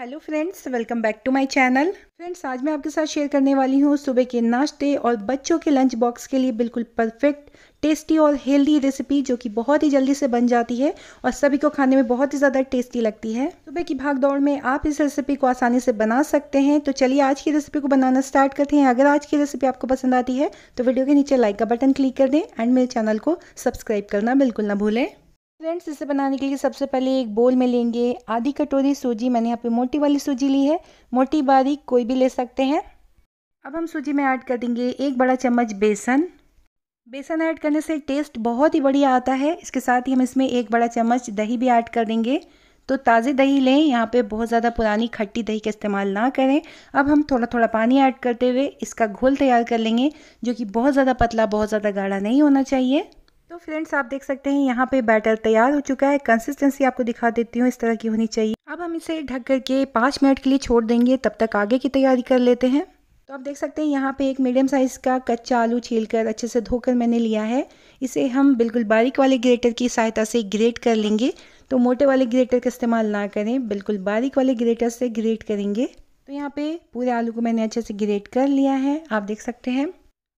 Hello friends welcome back to my channel friends आज मैं आपके साथ शेयर करने वाली हूँ सुबह के नाश्ते और बच्चों के लंच बॉक्स के लिए बिल्कुल परफेक्ट टेस्टी और हेल्दी रेसिपी जो कि बहुत ही जल्दी से बन जाती है और सभी को खाने में बहुत ही ज़्यादा टेस्टी लगती है सुबह की भाग दौड़ में आप इस रेसिपी को आसानी से बना सकते हैं तो चलिए आज की रेसिपी को बनाना स्टार्ट करते हैं अगर आज की रेसिपी आपको पसंद आती है तो वीडियो के नीचे लाइक का बटन क्लिक कर दें एंड मेरे चैनल को सब्सक्राइब करना बिल्कुल ना भूलें फ्रेंड्स इसे बनाने के लिए सबसे पहले एक बोल में लेंगे आधी कटोरी सूजी मैंने यहाँ पे मोटी वाली सूजी ली है मोटी बारीक कोई भी ले सकते हैं अब हम सूजी में ऐड कर देंगे एक बड़ा चम्मच बेसन बेसन ऐड करने से टेस्ट बहुत ही बढ़िया आता है इसके साथ ही हम इसमें एक बड़ा चम्मच दही भी ऐड कर देंगे तो ताज़े दही लें यहाँ पे बहुत ज़्यादा पुरानी खट्टी दही का इस्तेमाल ना करें अब हम थोड़ा थोड़ा पानी ऐड करते हुए इसका घोल तैयार कर लेंगे जो कि बहुत ज़्यादा पतला बहुत ज़्यादा गाढ़ा नहीं होना चाहिए तो फ्रेंड्स आप देख सकते हैं यहाँ पे बैटर तैयार हो चुका है कंसिस्टेंसी आपको दिखा देती हूँ इस तरह की होनी चाहिए अब हम इसे ढक करके पाँच मिनट के लिए छोड़ देंगे तब तक आगे की तैयारी कर लेते हैं तो आप देख सकते हैं यहाँ पे एक मीडियम साइज़ का कच्चा आलू छीलकर अच्छे से धोकर मैंने लिया है इसे हम बिल्कुल बारीक वाले ग्रेटर की सहायता से ग्रेट कर लेंगे तो मोटे वाले ग्रेटर का इस्तेमाल ना करें बिल्कुल बारीक वाले ग्रेटर से ग्रेट करेंगे तो यहाँ पे पूरे आलू को मैंने अच्छे से ग्रेट कर लिया है आप देख सकते हैं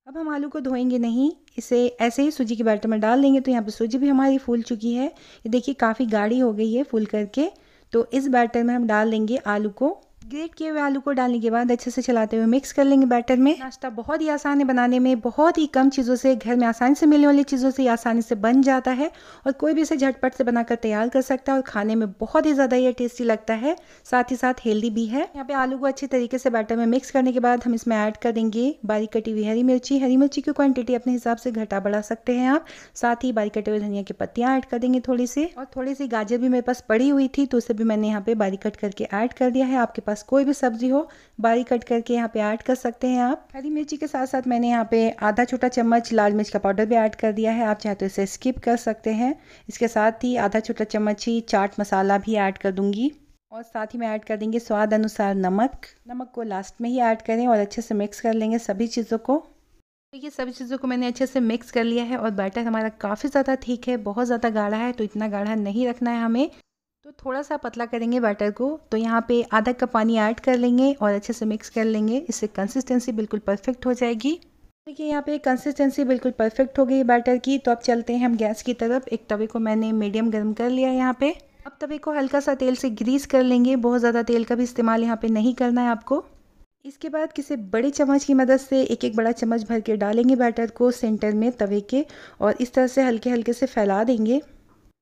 अब हम आलू को धोएंगे नहीं इसे ऐसे ही सूजी के बैटर में डाल देंगे तो यहाँ पे सूजी भी हमारी फूल चुकी है ये देखिए काफ़ी गाढ़ी हो गई है फूल करके तो इस बैटर में हम डाल देंगे आलू को ग्रेट किए हुए आलू को डालने के बाद अच्छे से चलाते हुए मिक्स कर लेंगे बैटर में नाश्ता बहुत ही आसान है बनाने में बहुत ही कम चीज़ों से घर में आसानी से मिलने वाली चीज़ों से आसानी से बन जाता है और कोई भी इसे झटपट से बनाकर तैयार कर सकता है और खाने में बहुत ही ज़्यादा यह टेस्टी लगता है साथ ही साथ हेल्दी भी है यहाँ पे आलू को अच्छे तरीके से बैटर में मिक्स करने के बाद हम इसमें ऐड कर देंगे बारीक कटी हुई हरी मिर्ची हरी मिर्ची की क्वान्टिटी अपने हिसाब से घटा बढ़ा सकते हैं आप साथ ही बारीक कटे हुए धनिया की पत्तियाँ ऐड कर देंगे थोड़ी सी और थोड़ी सी गाजर भी मेरे पास पड़ी हुई थी तो उसे भी मैंने यहाँ पे बारीक कट करके ऐड कर दिया है आपके पास पास कोई भी सब्जी हो बारीक कट करके यहाँ पे ऐड कर सकते हैं आप हरी मिर्ची के साथ साथ मैंने यहाँ पे आधा छोटा चम्मच लाल मिर्च का पाउडर भी ऐड कर दिया है आप चाहे तो इसे स्किप कर सकते हैं इसके साथ ही आधा छोटा चम्मच ही चाट मसाला भी ऐड कर दूँगी और साथ ही मैं ऐड कर देंगे स्वाद अनुसार नमक नमक को लास्ट में ही ऐड करें और अच्छे से मिक्स कर लेंगे सभी चीज़ों को तो ये सभी चीज़ों को मैंने अच्छे से मिक्स कर लिया है और बैटर हमारा काफ़ी ज़्यादा ठीक है बहुत ज़्यादा गाढ़ा है तो इतना गाढ़ा नहीं रखना है हमें तो थोड़ा सा पतला करेंगे बैटर को तो यहाँ पे आधा कप पानी ऐड कर लेंगे और अच्छे से मिक्स कर लेंगे इससे कंसिस्टेंसी बिल्कुल परफेक्ट हो जाएगी देखिए यहाँ पे कंसिस्टेंसी बिल्कुल परफेक्ट हो गई बैटर की तो अब चलते हैं हम गैस की तरफ एक तवे को मैंने मीडियम गर्म कर लिया यहाँ पे अब तवे को हल्का सा तेल से ग्रीस कर लेंगे बहुत ज़्यादा तेल का भी इस्तेमाल यहाँ पे नहीं करना है आपको इसके बाद किसी बड़े चम्मच की मदद से एक एक बड़ा चम्मच भर के डालेंगे बैटर को सेंटर में तवे के और इस तरह से हल्के हल्के से फैला देंगे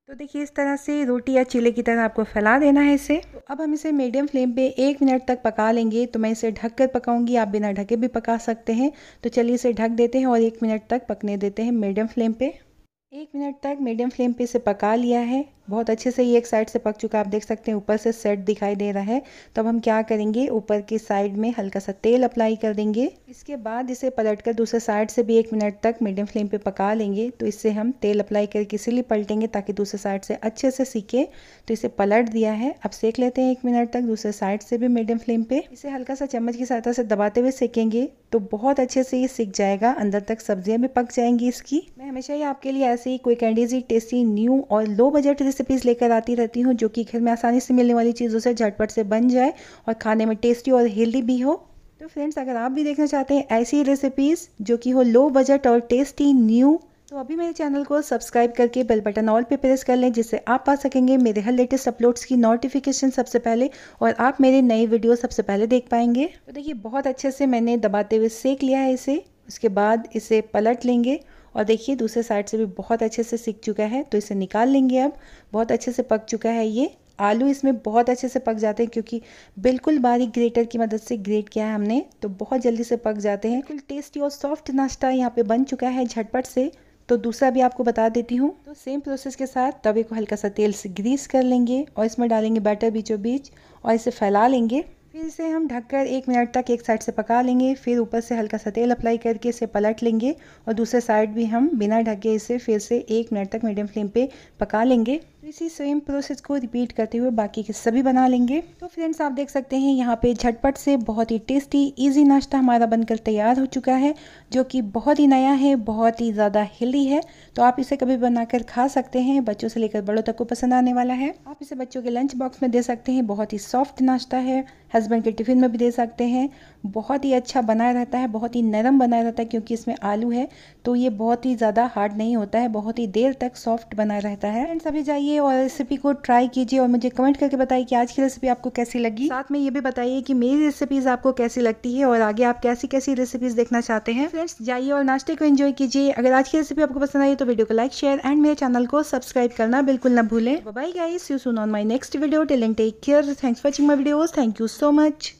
तो देखिए इस तरह से रोटी या चिले की तरह आपको फैला देना है इसे अब हम इसे मीडियम फ्लेम पे एक मिनट तक पका लेंगे तो मैं इसे ढक कर पकाऊंगी आप बिना ढके भी पका सकते हैं तो चलिए इसे ढक देते हैं और एक मिनट तक पकने देते हैं मीडियम फ्लेम पे एक मिनट तक मीडियम फ्लेम पे इसे पका लिया है बहुत अच्छे से ये एक साइड से पक चुका आप देख सकते हैं ऊपर से सेट दिखाई दे रहा है तो अब हम क्या करेंगे ऊपर की साइड में हल्का सा तेल अप्लाई कर देंगे इसके बाद इसे पलटकर दूसरे साइड से भी एक मिनट तक मीडियम फ्लेम पे पका लेंगे तो इससे हम तेल अप्लाई करके इसीलिए पलटेंगे ताकि दूसरे साइड से अच्छे से सीखे तो इसे पलट दिया है अब सेक लेते हैं एक मिनट तक दूसरे साइड से भी मीडियम फ्लेम पे इसे हल्का सा चम्मच की सहायता से दबाते हुए सेकेंगे तो बहुत अच्छे से ये सीख जाएगा अंदर तक सब्जियां भी पक जाएंगी इसकी मैं हमेशा ही आपके लिए ऐसे ही quick and easy tasty new और लो बजट रेसिपीज़ लेकर आती रहती हूँ जो कि घर में आसानी से मिलने वाली चीज़ों से झटपट से बन जाए और खाने में टेस्टी और हेल्दी भी हो तो फ्रेंड्स अगर आप भी देखना चाहते हैं ऐसी रेसिपीज़ जो कि हो लो बजट और टेस्टी न्यू तो अभी मेरे चैनल को सब्सक्राइब करके बेल बटन ऑल पे प्रेस कर लें जिससे आप पा सकेंगे मेरे हर लेटेस्ट अपलोड्स की नोटिफिकेशन सबसे पहले और आप मेरे नए वीडियो सबसे पहले देख पाएंगे तो देखिए बहुत अच्छे से मैंने दबाते हुए सेक लिया है इसे उसके बाद इसे पलट लेंगे और देखिए दूसरे साइड से भी बहुत अच्छे से सीख चुका है तो इसे निकाल लेंगे अब बहुत अच्छे से पक चुका है ये आलू इसमें बहुत अच्छे से पक जाते हैं क्योंकि बिल्कुल बारीक ग्रेटर की मदद से ग्रेट किया है हमने तो बहुत जल्दी से पक जाते हैं बिल्कुल टेस्टी और सॉफ्ट नाश्ता यहाँ पे बन चुका है झटपट से तो दूसरा भी आपको बता देती हूँ तो सेम प्रोसेस के साथ तवे को हल्का सा तेल से ग्रीस कर लेंगे और इसमें डालेंगे बैटर बीचों बीच और इसे फैला लेंगे इसे हम ढककर एक मिनट तक एक साइड से पका लेंगे फिर ऊपर से हल्का सा तेल अप्लाई करके इसे पलट लेंगे और दूसरे साइड भी हम बिना ढके इसे फिर से एक मिनट तक मीडियम फ्लेम पे पका लेंगे तो इसी सेम प्रोसेस को रिपीट करते हुए बाकी के सभी बना लेंगे तो फ्रेंड्स आप देख सकते हैं यहाँ पे झटपट से बहुत ही टेस्टी इजी नाश्ता हमारा बनकर तैयार हो चुका है जो कि बहुत ही नया है बहुत ही ज़्यादा हेल्दी है तो आप इसे कभी बनाकर खा सकते हैं बच्चों से लेकर बड़ों तक को पसंद आने वाला है आप इसे बच्चों के लंच बॉक्स में दे सकते हैं बहुत ही सॉफ्ट नाश्ता है हस्बैंड के टिफ़िन में भी दे सकते हैं बहुत ही अच्छा बना रहता है बहुत ही नरम बना रहता है क्योंकि इसमें आलू है तो ये बहुत ही ज़्यादा हार्ड नहीं होता है बहुत ही देर तक सॉफ्ट बना रहता है एंड सभी जाइए और रेसिपी को ट्राई कीजिए और मुझे कमेंट करके बताइए कि आज की रेसिपी आपको कैसी लगी साथ में ये भी बताइए कि मेरी रेसिपीज़ आपको कैसी लगती है और आगे आप कैसी कैसी रेसिपीज़ देखना चाहते हैं फ्रेंड्स जाइए और नाश्ते को इन्जॉय कीजिए अगर आज की रेसिपी आपको पसंद आई तो वीडियो को लाइक शेयर एंड मेरे चैनल को सब्सक्राइब करना बिल्कुल ना भूलें bye guys you soon on my next video till then take care thanks for watching my videos thank you so so much.